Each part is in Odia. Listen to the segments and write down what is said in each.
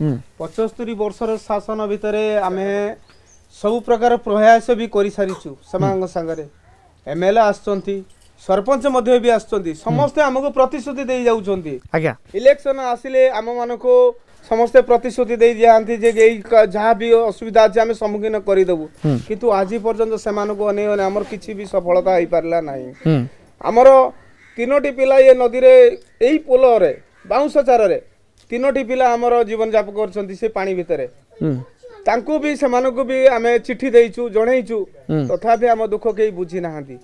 ପଚସ୍ତରୀ ବର୍ଷର ଶାସନ ଭିତରେ ଆମେ ସବୁ ପ୍ରକାର ପ୍ରୟାସ ବି କରିସାରିଛୁ ସେମାନଙ୍କ ସାଙ୍ଗରେ ଏମ୍ ଏଲ୍ ଏ ଆସୁଛନ୍ତି ସରପଞ୍ଚ ମଧ୍ୟ ବି ଆସୁଛନ୍ତି ସମସ୍ତେ ଆମକୁ ପ୍ରତିଶ୍ରୁତି ଦେଇ ଯାଉଛନ୍ତି ଆଜ୍ଞା ଇଲେକ୍ସନ୍ ଆସିଲେ ଆମମାନଙ୍କୁ ସମସ୍ତେ ପ୍ରତିଶ୍ରୁତି ଦେଇ ଯାଆନ୍ତି ଯେ ଏଇ ଯାହା ବି ଅସୁବିଧା ଅଛି ଆମେ ସମ୍ମୁଖୀନ କରିଦେବୁ କିନ୍ତୁ ଆଜି ପର୍ଯ୍ୟନ୍ତ ସେମାନଙ୍କୁ ଅନେଇ ଅନେଇ ଆମର କିଛି ବି ସଫଳତା ହେଇପାରିଲା ନାହିଁ ଆମର ତିନୋଟି ପିଲା ଏ ନଦୀରେ ଏଇ ପୋଲରେ ବାଉଁଶ ଚାରରେ ତିନୋଟି ପିଲା ଆମର ଜୀବନଯାପ କରୁଛନ୍ତି ସେ ପାଣି ଭିତରେ ତାଙ୍କୁ ବି ସେମାନଙ୍କୁ ବି ଆମେ ଚିଠି ଦେଇଛୁ ଜଣେଇଛୁ ତଥାପି ଆମ ଦୁଃଖ କେହି ବୁଝି ନାହାନ୍ତି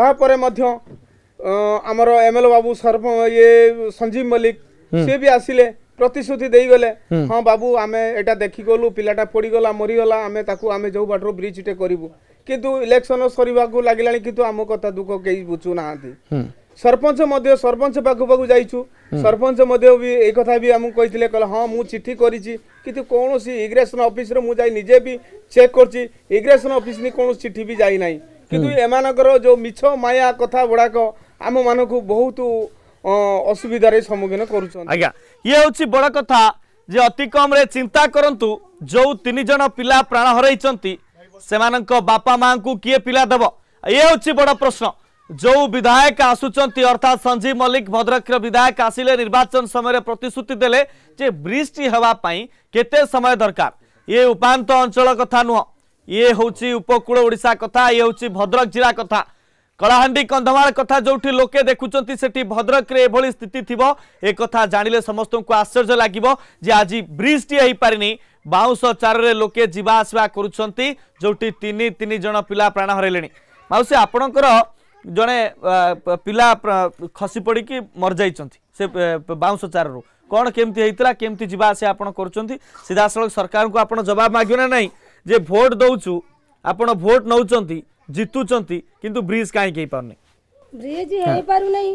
ତାପରେ ମଧ୍ୟ ଆମର ଏମ ଏଲ୍ ବାବୁ ସର୍ବ ଇଏ ସଞ୍ଜୀବ ମଲ୍ଲିକ ସିଏ ବି ଆସିଲେ ପ୍ରତିଶ୍ରୁତି ଦେଇଗଲେ ହଁ ବାବୁ ଆମେ ଏଇଟା ଦେଖିଗଲୁ ପିଲାଟା ପଡ଼ିଗଲା ମରିଗଲା ଆମେ ତାକୁ ଆମେ ଯେଉଁ ବାଟରୁ ବ୍ରିଜ୍ଟେ କରିବୁ କିନ୍ତୁ ଇଲେକ୍ସନ୍ ସରିବାକୁ ଲାଗିଲାଣି କିନ୍ତୁ ଆମ କଥା ଦୁଃଖ କେହି ବୁଝୁନାହାନ୍ତି सरपञ्च पाखपाु सरपञ्ची एमले हामी चिठी गरिदिनु इग्रेसन अफिस निजे भी चेक गर्ेसन अफिस नि कसरी चिठी जाइन किनभने एमा जो मिछ मा कथा गुडक आम मन बहुत असुविधार सम्मुखीन गर्छ बड कथा अति कम्रे चिन्ता जो तिनजना पिया प्राण हरै म ये के पि प्रश्न जो विधायक आसुंच अर्थात संजीव मल्लिक भद्रक विधायक आसिले निर्वाचन समय प्रतिश्रुति दे जे ब्रिजटी हाँपाई केते समय दरकार ये उपात अंचल कथा नुह ये हूँ उपकूल ओडा कथा ये हूँ भद्रक जिला कथा कलाहां कंधमाल कथा जो लोके देखुं से भद्रक स्थित थी एक जान लें समस्त को आश्चर्य लगे जे आज ब्रिजटी हो पारे बाउश चारे लोके जावास करोटी तीन तीन जन पिला प्राण हर माउसी आपणकर ଜଣେ ପିଲା ଖସି ପଡ଼ିକି ମରିଯାଇଛନ୍ତି ସେ ବାଉଁଶ ଚାରାରୁ କ'ଣ କେମିତି ହେଇଥିଲା କେମିତି ଯିବା ଆସିବା ଆପଣ କରୁଛନ୍ତି ସିଧାସଳଖ ସରକାରଙ୍କୁ ଆପଣ ଜବାବ ମାଗିବେ ନା ନାହିଁ ଯେ ଭୋଟ୍ ଦେଉଛୁ ଆପଣ ଭୋଟ୍ ନେଉଛନ୍ତି ଜିତୁଛନ୍ତି କିନ୍ତୁ ବ୍ରିଜ୍ କାହିଁକି ହେଇପାରୁନି ବ୍ରିଜ୍ ହେଇପାରୁନାହିଁ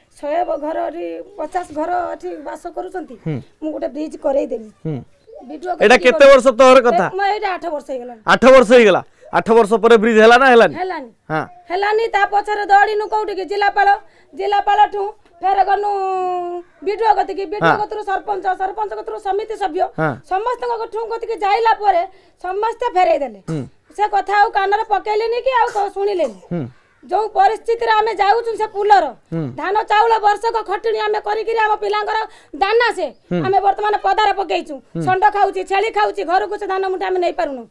ଶହେ ଘର ପଚାଶ ଘର ଏଠି ବାସ କରୁଛନ୍ତି ମୁଁ ଗୋଟେ ବ୍ରିଜ କରେଇ ଦେବି ଏଇଟା କେତେ ବର୍ଷ ତୋର କଥା ଆଠ ବର୍ଷ ହେଇଗଲା ଆଠ ବର୍ଷ ହେଇଗଲା ଆଠ ବର୍ଷ ପରେ ବ୍ରିଜ ହେଲା ନା ହେଲାନି ହେଲାନି ହେଲାନି ତା ପଛରେ ଦୌଡ଼ିନୁ କୋଉଠି କି ଜିଲ୍ଲାପାଳ ଜିଲ୍ଲାପାଳ ଠୁ ଫେର ଗନୁ ବିଡୁଅ କତିକି ବିଡୁଅ କତିରୁ ସରପଞ୍ଚ ସରପଞ୍ଚ କତିରୁ ସମିତି ସଭ୍ୟ ସମସ୍ତଙ୍କ ଠୁ କତିକି ଯାଇଲା ପରେ ସମସ୍ତେ ଫେରେଇ ଦେଲେ ସେ କଥା ଆଉ କାନରେ ପକେଇଲେନି କି ଆଉ ଶୁଣିଲେନି ଯୋଉ ପରିସ୍ଥିତିରେ ଆମେ ଯାଉଛୁ ସେ ପୁଲର ଧାନ ଚାଉଳ ବର୍ଷକ ଖଟିଣି ଆମେ କରିକିରି ଆମ ପିଲାଙ୍କର ଦାନା ସେ ଆମେ ବର୍ତ୍ତମାନ ପଦାରେ ପକେଇଛୁ ଷଣ୍ଡ ଖାଉଛି ଛେଳି ଖାଉଛି ଘରକୁ ସେ ଧାନ ମୁଠି ଆମେ ନେଇପାରୁନୁ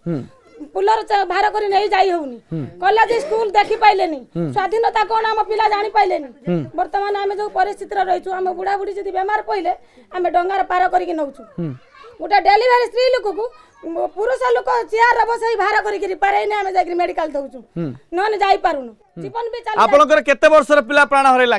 पुलर छ भार करी नै जाई हौनी कलेज स्कुल देखि पाइलेनी स्वतन्त्रता को नाम पिला जानि पाइलेनी वर्तमान आमे जो परिस्थिति रहितु आमे बुढा बुढी जति बिमार पइले आमे डंगा पार करिकि नौछु उटा डेलिभरी स्त्री लुकुको पुरुषालुक सिआर अवश्य भार करिकि परै नै आमे जिकि मेडिकल दौछु नन जाई पारुनु जीवन बि चल आपनकर केते पिला प्राण हरेला